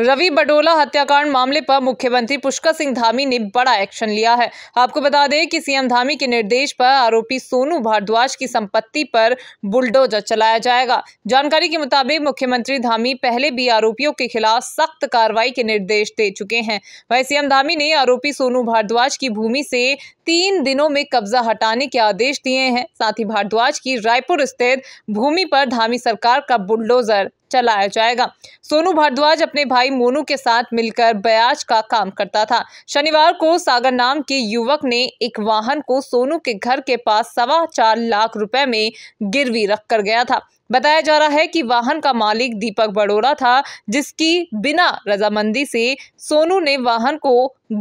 रवि बडोला हत्याकांड मामले पर मुख्यमंत्री पुष्कर सिंह धामी ने बड़ा एक्शन लिया है आपको बता दें कि सीएम धामी के निर्देश पर आरोपी सोनू भारद्वाज की संपत्ति पर बुलडोजर चलाया जाएगा जानकारी के मुताबिक मुख्यमंत्री धामी पहले भी आरोपियों के खिलाफ सख्त कार्रवाई के निर्देश दे चुके हैं वही सीएम धामी ने आरोपी सोनू भारद्वाज की भूमि से तीन दिनों में कब्जा हटाने के आदेश दिए हैं साथ ही भारद्वाज की रायपुर स्थित भूमि पर धामी सरकार का बुलडोजर चलाया जाएगा सोनू भारद्वाज अपने भाई मोनू के साथ मिलकर बयाज का काम करता था शनिवार को सागर नाम के युवक ने एक वाहन को सोनू के घर के पास सवा चार लाख रुपए में गिरवी रख कर गया था बताया जा रहा है कि वाहन का मालिक दीपक बड़ोरा था जिसकी बिना रजामंदी से सोनू ने वाहन को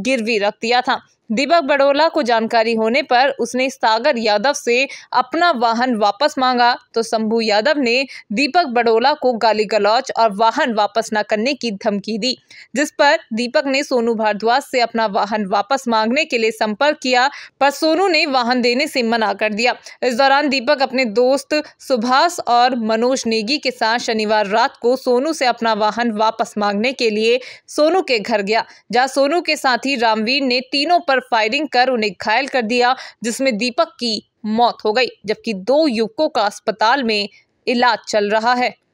गिरवी रख दिया था दीपक बड़ोला को जानकारी होने पर उसने सागर यादव से अपना वाहन वापस मांगा तो शंभू यादव ने दीपक बड़ोला को गाली गलौच और वाहन वापस न करने की धमकी दी जिस पर दीपक ने सोनू भारद्वाज से अपना वाहन वापस मांगने के लिए संपर्क किया पर सोनू ने वाहन देने से मना कर दिया इस दौरान दीपक अपने दोस्त सुभाष और मनोज नेगी के साथ शनिवार रात को सोनू से अपना वाहन वापस मांगने के लिए सोनू के घर गया जहाँ सोनू के साथी रामवीर ने तीनों पर पर फायरिंग कर उन्हें घायल कर दिया जिसमें दीपक की मौत हो गई जबकि दो युवकों का अस्पताल में इलाज चल रहा है